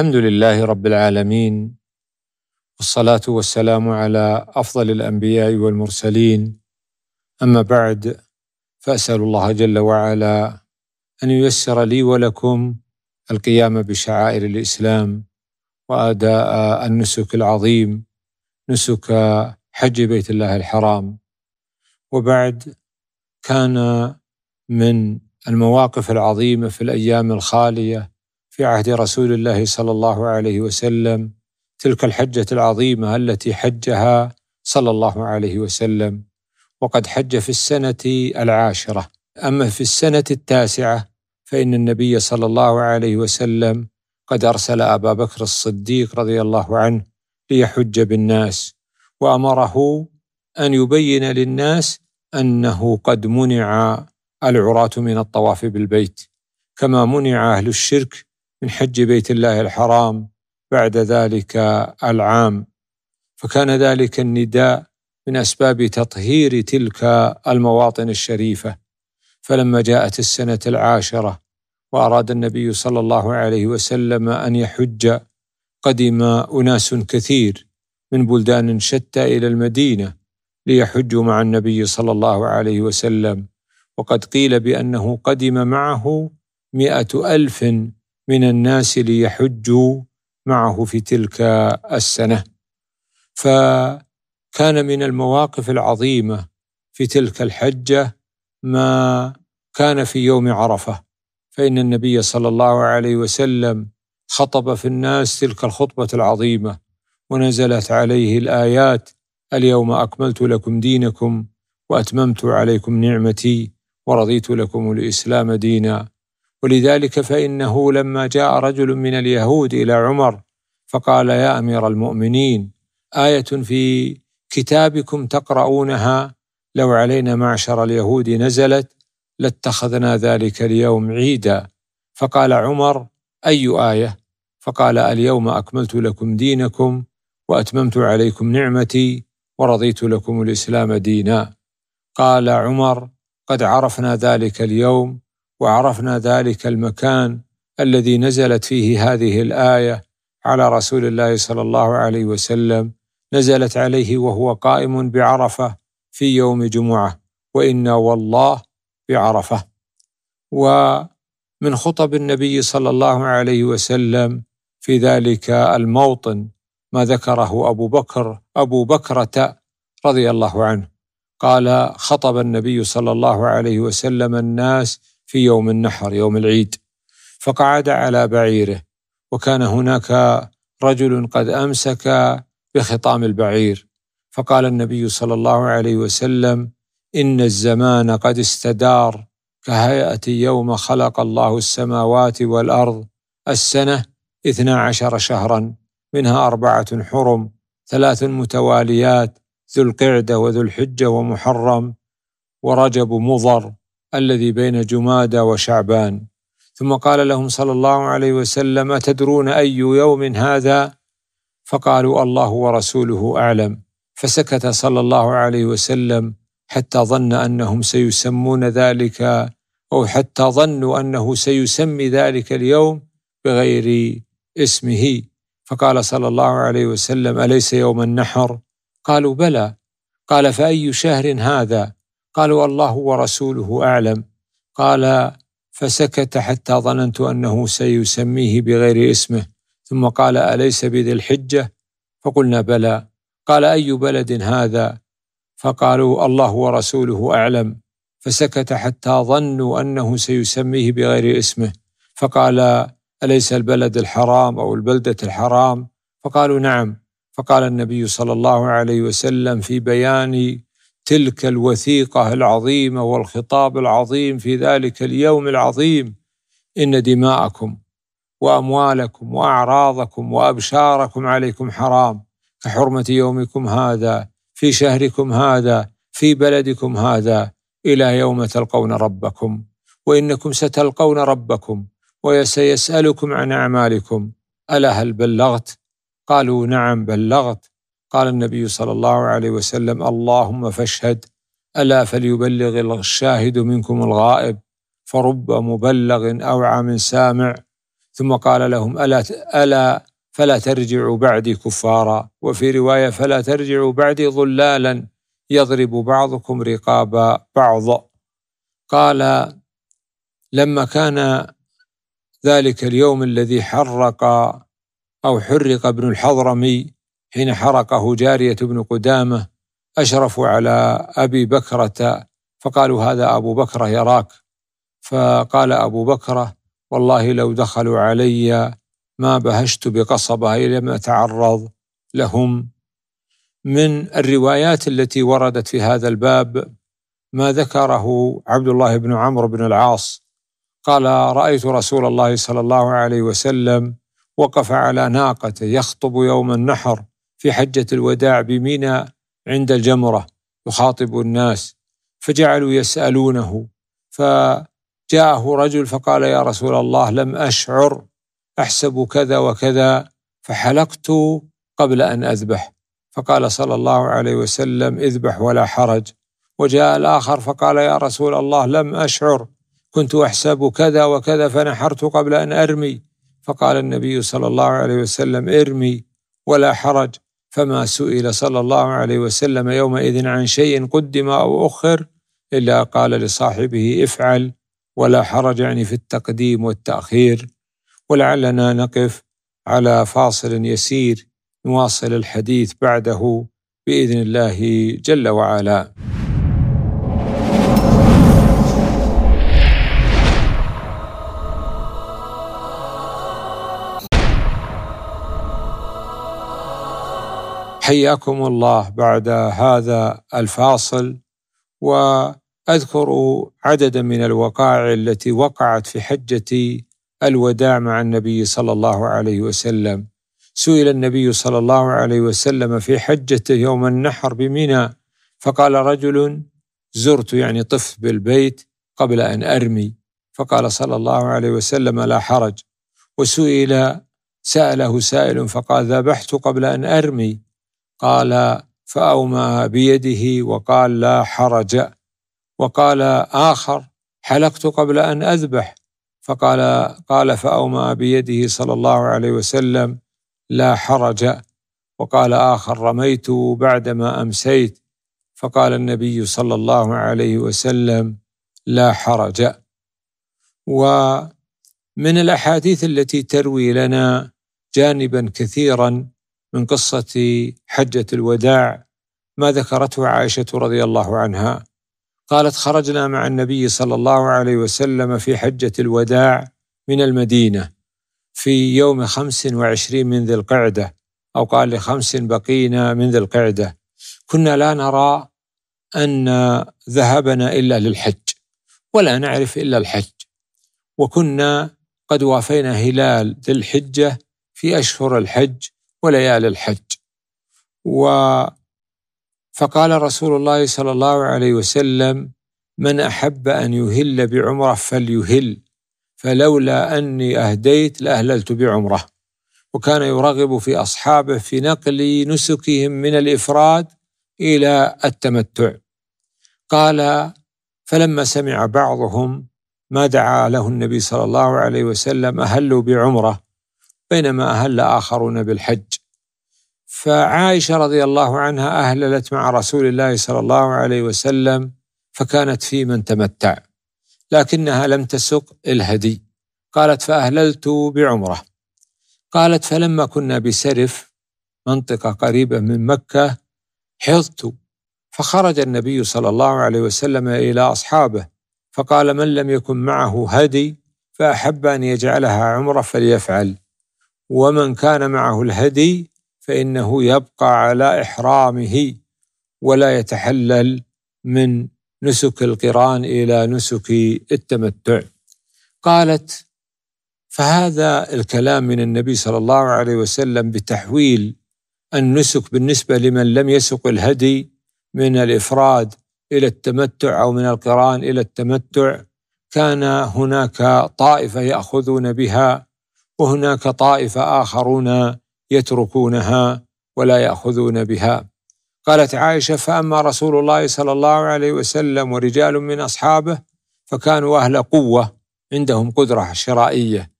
الحمد لله رب العالمين والصلاه والسلام على افضل الانبياء والمرسلين اما بعد فاسال الله جل وعلا ان ييسر لي ولكم القيام بشعائر الاسلام واداء النسك العظيم نسك حج بيت الله الحرام وبعد كان من المواقف العظيمه في الايام الخاليه في عهد رسول الله صلى الله عليه وسلم تلك الحجه العظيمه التي حجها صلى الله عليه وسلم وقد حج في السنه العاشره اما في السنه التاسعه فان النبي صلى الله عليه وسلم قد ارسل ابا بكر الصديق رضي الله عنه ليحج بالناس وامره ان يبين للناس انه قد منع العراة من الطواف بالبيت كما منع اهل الشرك من حج بيت الله الحرام بعد ذلك العام فكان ذلك النداء من اسباب تطهير تلك المواطن الشريفه فلما جاءت السنه العاشره واراد النبي صلى الله عليه وسلم ان يحج قدم اناس كثير من بلدان شتى الى المدينه ليحجوا مع النبي صلى الله عليه وسلم وقد قيل بانه قدم معه مائه الف من الناس ليحجوا معه في تلك السنه فكان من المواقف العظيمه في تلك الحجه ما كان في يوم عرفه فان النبي صلى الله عليه وسلم خطب في الناس تلك الخطبه العظيمه ونزلت عليه الايات اليوم اكملت لكم دينكم واتممت عليكم نعمتي ورضيت لكم الاسلام دينا ولذلك فإنه لما جاء رجل من اليهود إلى عمر فقال يا أمير المؤمنين آية في كتابكم تقرؤونها لو علينا معشر اليهود نزلت لاتخذنا ذلك اليوم عيدا فقال عمر أي آية؟ فقال اليوم أكملت لكم دينكم وأتممت عليكم نعمتي ورضيت لكم الإسلام دينا قال عمر قد عرفنا ذلك اليوم وعرفنا ذلك المكان الذي نزلت فيه هذه الايه على رسول الله صلى الله عليه وسلم نزلت عليه وهو قائم بعرفه في يوم جمعه وانا والله بعرفه ومن خطب النبي صلى الله عليه وسلم في ذلك الموطن ما ذكره ابو بكر ابو بكره رضي الله عنه قال خطب النبي صلى الله عليه وسلم الناس في يوم النحر يوم العيد فقعد على بعيره وكان هناك رجل قد امسك بخطام البعير فقال النبي صلى الله عليه وسلم ان الزمان قد استدار كهيئه يوم خلق الله السماوات والارض السنه اثنا عشر شهرا منها اربعه حرم ثلاث متواليات ذو القعده وذو الحجه ومحرم ورجب مضر الذي بين جمادى وشعبان ثم قال لهم صلى الله عليه وسلم أتدرون أي يوم هذا؟ فقالوا الله ورسوله أعلم فسكت صلى الله عليه وسلم حتى ظن أنهم سيسمون ذلك أو حتى ظنوا أنه سيسمي ذلك اليوم بغير اسمه فقال صلى الله عليه وسلم أليس يوم النحر؟ قالوا بلى قال فأي شهر هذا؟ قالوا الله ورسوله اعلم قال فسكت حتى ظننت انه سيسميه بغير اسمه ثم قال اليس بذي الحجه فقلنا بلى قال اي بلد هذا فقالوا الله ورسوله اعلم فسكت حتى ظنوا انه سيسميه بغير اسمه فقال اليس البلد الحرام او البلده الحرام فقالوا نعم فقال النبي صلى الله عليه وسلم في بيان تلك الوثيقه العظيمه والخطاب العظيم في ذلك اليوم العظيم ان دماءكم واموالكم واعراضكم وابشاركم عليكم حرام كحرمه يومكم هذا في شهركم هذا في بلدكم هذا الى يوم تلقون ربكم وانكم ستلقون ربكم وسيسالكم عن اعمالكم الا هل بلغت قالوا نعم بلغت قال النبي صلى الله عليه وسلم اللهم فاشهد الا فليبلغ الشاهد منكم الغائب فرب مبلغ اوعى من سامع ثم قال لهم الا الا فلا ترجعوا بعدي كفارا وفي روايه فلا ترجعوا بعدي ضلالا يضرب بعضكم رقاب بعض قال لما كان ذلك اليوم الذي حرق او حرق ابن الحضرمي حين حرقه جارية بن قدامة أشرفوا على أبي بكرة فقالوا هذا أبو بكرة يراك فقال أبو بكرة والله لو دخلوا علي ما بهشت بقصبة لم أتعرض لهم من الروايات التي وردت في هذا الباب ما ذكره عبد الله بن عمرو بن العاص قال رأيت رسول الله صلى الله عليه وسلم وقف على ناقته يخطب يوم النحر في حجة الوداع بمنى عند الجمرة يخاطب الناس فجعلوا يسألونه فجاءه رجل فقال يا رسول الله لم أشعر أحسب كذا وكذا فحلقت قبل أن أذبح فقال صلى الله عليه وسلم اذبح ولا حرج وجاء الآخر فقال يا رسول الله لم أشعر كنت أحسب كذا وكذا فنحرت قبل أن أرمي فقال النبي صلى الله عليه وسلم ارمي ولا حرج فما سئل صلى الله عليه وسلم يومئذ عن شيء قدم او اخر الا قال لصاحبه افعل ولا حرج يعني في التقديم والتاخير ولعلنا نقف على فاصل يسير نواصل الحديث بعده باذن الله جل وعلا حياكم الله بعد هذا الفاصل واذكر عددا من الوقائع التي وقعت في حجه الوداع مع النبي صلى الله عليه وسلم سئل النبي صلى الله عليه وسلم في حجته يوم النحر بمنى فقال رجل زرت يعني طف بالبيت قبل ان ارمي فقال صلى الله عليه وسلم لا حرج وسئل ساله سائل فقال ذبحت قبل ان ارمي قال فأومى بيده وقال لا حرج وقال آخر حلقت قبل أن أذبح فقال قال فأومى بيده صلى الله عليه وسلم لا حرج وقال آخر رميت بعدما أمسيت فقال النبي صلى الله عليه وسلم لا حرج ومن الأحاديث التي تروي لنا جانبا كثيرا من قصة حجة الوداع ما ذكرته عائشة رضي الله عنها قالت خرجنا مع النبي صلى الله عليه وسلم في حجة الوداع من المدينة في يوم خمس وعشرين من ذي القعدة أو قال لخمس بقينا من ذي القعدة كنا لا نرى أن ذهبنا إلا للحج ولا نعرف إلا الحج وكنا قد وافينا هلال ذي الحجة في أشهر الحج وليالي الحج و فقال رسول الله صلى الله عليه وسلم من أحب أن يهل بعمرة فليهل فلولا أني أهديت لأهللت بعمرة وكان يرغب في أصحابه في نقل نسكهم من الإفراد إلى التمتع قال فلما سمع بعضهم ما دعا له النبي صلى الله عليه وسلم أهلوا بعمرة بينما أهل آخرون بالحج فعائشة رضي الله عنها أهللت مع رسول الله صلى الله عليه وسلم فكانت في من تمتع لكنها لم تسق الهدي قالت فأهللت بعمرة قالت فلما كنا بسرف منطقة قريبة من مكة حظت فخرج النبي صلى الله عليه وسلم إلى أصحابه فقال من لم يكن معه هدي فأحب أن يجعلها عمرة فليفعل ومن كان معه الهدي فإنه يبقى على إحرامه ولا يتحلل من نسك القران إلى نسك التمتع قالت فهذا الكلام من النبي صلى الله عليه وسلم بتحويل النسك بالنسبة لمن لم يسق الهدي من الإفراد إلى التمتع أو من القران إلى التمتع كان هناك طائفة يأخذون بها وهناك طائفه اخرون يتركونها ولا ياخذون بها قالت عائشه فاما رسول الله صلى الله عليه وسلم ورجال من اصحابه فكانوا اهل قوه عندهم قدره شرائيه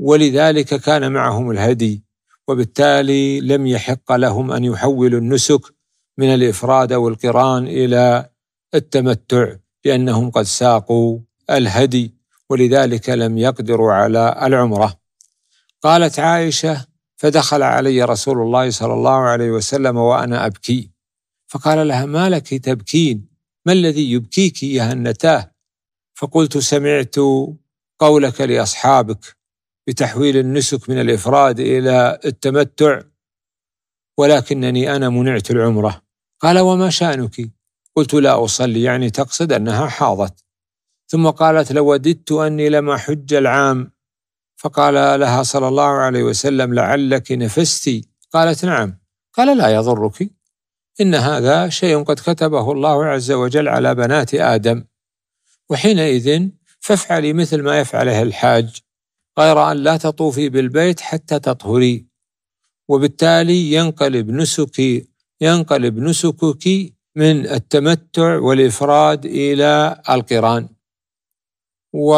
ولذلك كان معهم الهدي وبالتالي لم يحق لهم ان يحولوا النسك من الافراد او القران الى التمتع لانهم قد ساقوا الهدي ولذلك لم يقدروا على العمره قالت عائشه فدخل علي رسول الله صلى الله عليه وسلم وانا ابكي فقال لها ما لك تبكين ما الذي يبكيك يا هنتاه فقلت سمعت قولك لاصحابك بتحويل النسك من الافراد الى التمتع ولكنني انا منعت العمره قال وما شانك قلت لا اصلي يعني تقصد انها حاضت ثم قالت لوددت اني لما حج العام فقال لها صلى الله عليه وسلم لعلك نفستي قالت نعم قال لا يضرك إن هذا شيء قد كتبه الله عز وجل على بنات آدم وحينئذ فافعلي مثل ما يفعله الحاج غير أن لا تطوفي بالبيت حتى تطهري وبالتالي ينقلب نسك ينقلب نسكك من التمتع والإفراد إلى القران و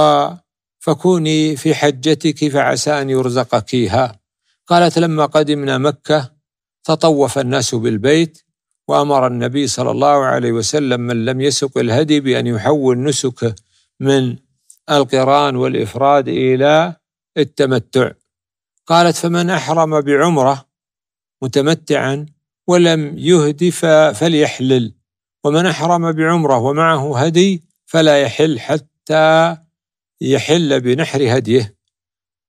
فكوني في حجتك فعسى أن يرزقكيها قالت لما قدمنا مكة تطوف الناس بالبيت وأمر النبي صلى الله عليه وسلم من لم يسق الهدي بأن يحول نسكه من القران والإفراد إلى التمتع قالت فمن أحرم بعمرة متمتعا ولم يهدف فليحلل ومن أحرم بعمرة ومعه هدي فلا يحل حتى يحل بنحر هديه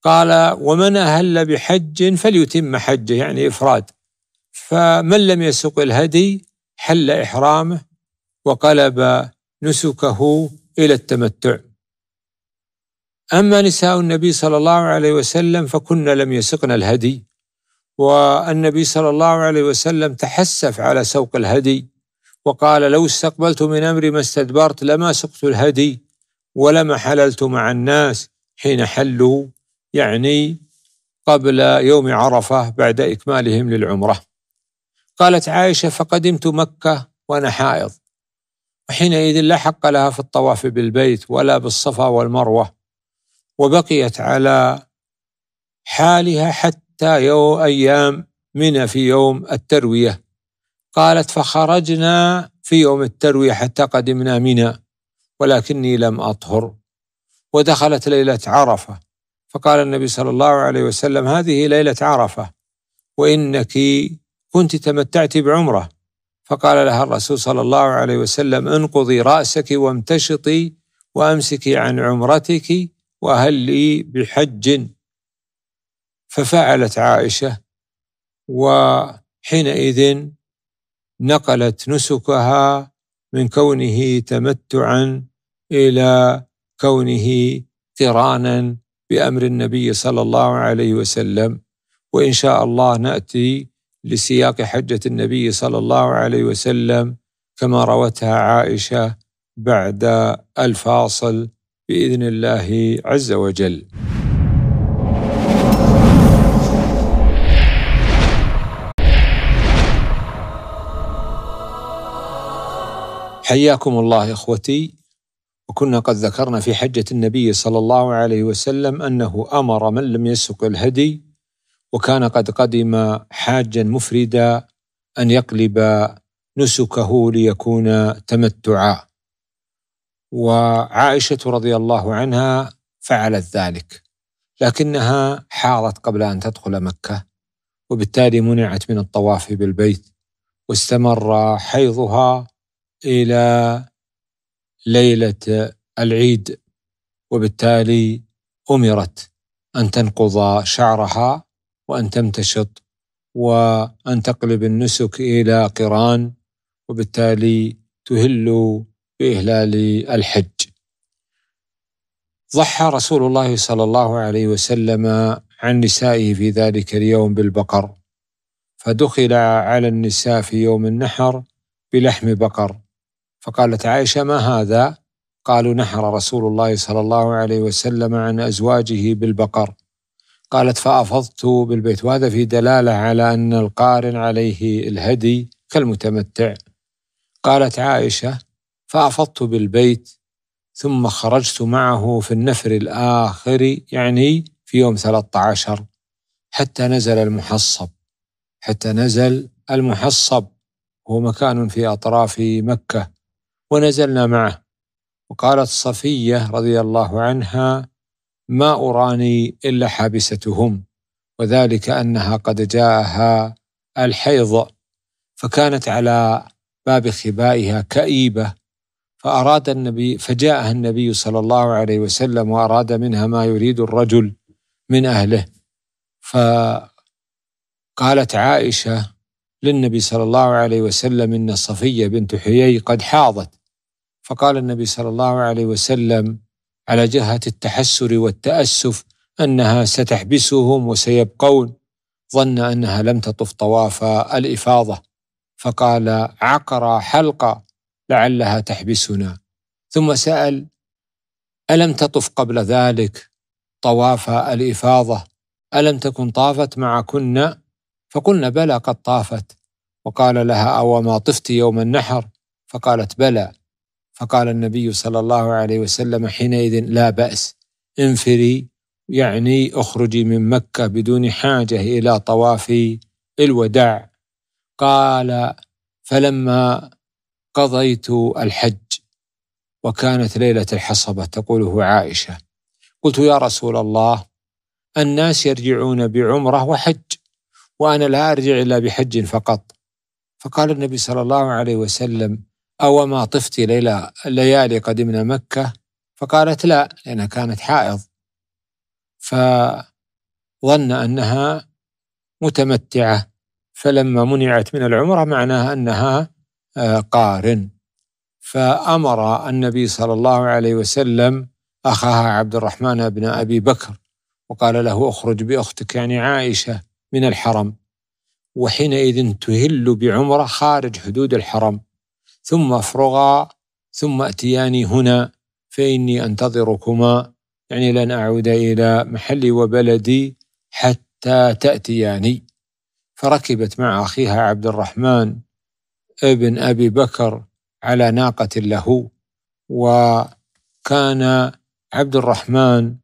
قال ومن أهل بحج فليتم حجه يعني إفراد فمن لم يسق الهدي حل إحرامه وقلب نسكه إلى التمتع أما نساء النبي صلى الله عليه وسلم فكن لم يسقن الهدي والنبي صلى الله عليه وسلم تحسف على سوق الهدي وقال لو استقبلت من أمري ما استدبرت لما سقت الهدي ولما حللت مع الناس حين حلوا يعني قبل يوم عرفه بعد اكمالهم للعمره. قالت عائشه فقدمت مكه وانا حائض وحينئذ لا حق لها في الطواف بالبيت ولا بالصفا والمروه وبقيت على حالها حتى يوم ايام منى في يوم الترويه قالت فخرجنا في يوم الترويه حتى قدمنا منى ولكني لم أطهر ودخلت ليلة عرفة فقال النبي صلى الله عليه وسلم هذه ليلة عرفة وإنك كنت تمتعت بعمرة فقال لها الرسول صلى الله عليه وسلم انقضي رأسك وامتشطي وأمسكي عن عمرتك لي بحج ففعلت عائشة وحينئذ نقلت نسكها من كونه تمتعا الى كونه قرانا بامر النبي صلى الله عليه وسلم وان شاء الله ناتي لسياق حجه النبي صلى الله عليه وسلم كما روتها عائشه بعد الفاصل باذن الله عز وجل حياكم الله اخوتي وكنا قد ذكرنا في حجه النبي صلى الله عليه وسلم انه امر من لم يسق الهدي وكان قد قدم حاجا مفردا ان يقلب نسكه ليكون تمتعا وعائشه رضي الله عنها فعلت ذلك لكنها حارت قبل ان تدخل مكه وبالتالي منعت من الطواف بالبيت واستمر حيضها إلى ليلة العيد وبالتالي أمرت أن تنقض شعرها وأن تمتشط وأن تقلب النسك إلى قران وبالتالي تهل بإهلال الحج ضحى رسول الله صلى الله عليه وسلم عن نسائه في ذلك اليوم بالبقر فدخل على النساء في يوم النحر بلحم بقر فقالت عائشة ما هذا؟ قالوا نحر رسول الله صلى الله عليه وسلم عن أزواجه بالبقر قالت فأفضت بالبيت وهذا في دلالة على أن القارن عليه الهدي كالمتمتع قالت عائشة فأفضت بالبيت ثم خرجت معه في النفر الآخر يعني في يوم 13 حتى نزل المحصب حتى نزل المحصب هو مكان في أطراف مكة ونزلنا معه وقالت صفية رضي الله عنها ما أراني إلا حابستهم وذلك أنها قد جاءها الحيض فكانت على باب خبائها كئيبة فأراد النبي فجاءها النبي صلى الله عليه وسلم وأراد منها ما يريد الرجل من أهله فقالت عائشة للنبي صلى الله عليه وسلم إن صفية بنت حيي قد حاضت فقال النبي صلى الله عليه وسلم على جهة التحسر والتأسف أنها ستحبسهم وسيبقون ظن أنها لم تطف طواف الإفاضة فقال عقر حلقة لعلها تحبسنا ثم سأل ألم تطف قبل ذلك طواف الإفاضة ألم تكن طافت معكن فقلنا بلى قد طافت وقال لها أوما طفت يوم النحر فقالت بلى فقال النبي صلى الله عليه وسلم حينئذ لا بأس انفري يعني اخرجي من مكة بدون حاجة إلى طواف الوداع قال فلما قضيت الحج وكانت ليلة الحصبة تقوله عائشة قلت يا رسول الله الناس يرجعون بعمرة وحج وأنا لا أرجع إلا بحج فقط فقال النبي صلى الله عليه وسلم أو ما طفت ليلى الليالي قدمنا مكة فقالت لا لأنها كانت حائض فظن أنها متمتعة فلما منعت من العمرة معناها أنها آه، قارن فأمر النبي صلى الله عليه وسلم أخاها عبد الرحمن بن أبي بكر وقال له اخرج بأختك يعني عائشة من الحرم وحينئذ تهل بعمرة خارج حدود الحرم ثم افرغا ثم اتياني هنا فاني انتظركما يعني لن اعود الى محلي وبلدي حتى تاتياني فركبت مع اخيها عبد الرحمن ابن ابي بكر على ناقه له وكان عبد الرحمن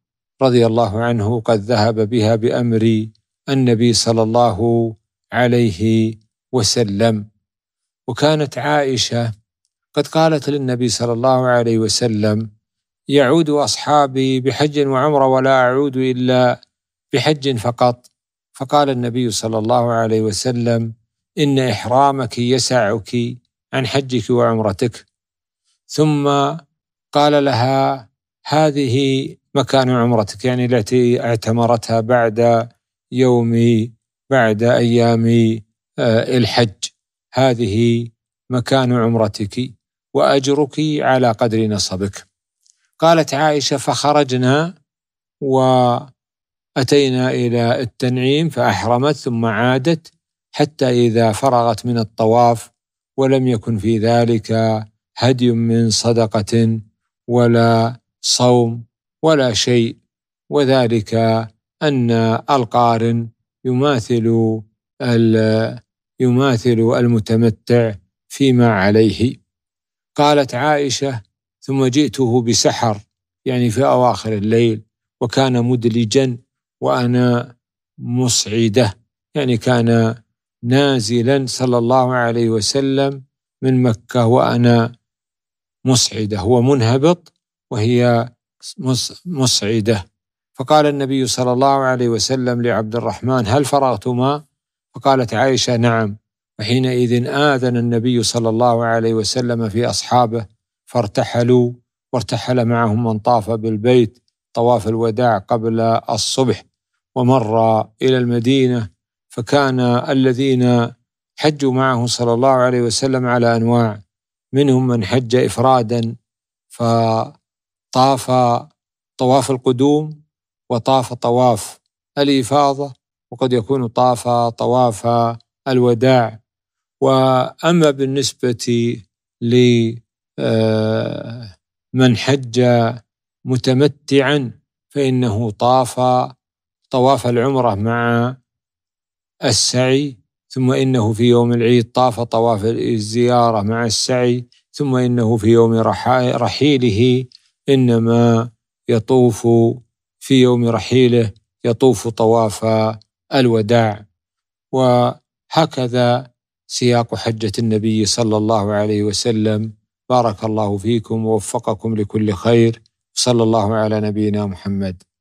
رضي الله عنه قد ذهب بها بامر النبي صلى الله عليه وسلم وكانت عائشة قد قالت للنبي صلى الله عليه وسلم يعود أصحابي بحج وعمرة ولا أعود إلا بحج فقط فقال النبي صلى الله عليه وسلم إن إحرامك يسعك عن حجك وعمرتك ثم قال لها هذه مكان عمرتك يعني التي اعتمرتها بعد يوم بعد أيام آه، الحج هذه مكان عمرتك واجرك على قدر نصبك. قالت عائشه فخرجنا واتينا الى التنعيم فاحرمت ثم عادت حتى اذا فرغت من الطواف ولم يكن في ذلك هدي من صدقه ولا صوم ولا شيء وذلك ان القارن يماثل يماثل المتمتع فيما عليه قالت عائشه ثم جئته بسحر يعني في اواخر الليل وكان مدلجا وانا مصعده يعني كان نازلا صلى الله عليه وسلم من مكه وانا مصعده هو منهبط وهي مصعده فقال النبي صلى الله عليه وسلم لعبد الرحمن هل فرغتما فقالت عائشة نعم وحينئذ آذن النبي صلى الله عليه وسلم في أصحابه فارتحلوا وارتحل معهم من طاف بالبيت طواف الوداع قبل الصبح ومر إلى المدينة فكان الذين حجوا معه صلى الله عليه وسلم على أنواع منهم من حج إفرادا فطاف طواف القدوم وطاف طواف الإفاضة وقد يكون طاف طواف الوداع واما بالنسبه لمن آه، حج متمتعا فانه طاف طواف العمره مع السعي ثم انه في يوم العيد طاف طواف الزياره مع السعي ثم انه في يوم رحيله انما يطوف في يوم رحيله يطوف طواف الوداع وهكذا سياق حجة النبي صلى الله عليه وسلم بارك الله فيكم ووفقكم لكل خير صلى الله على نبينا محمد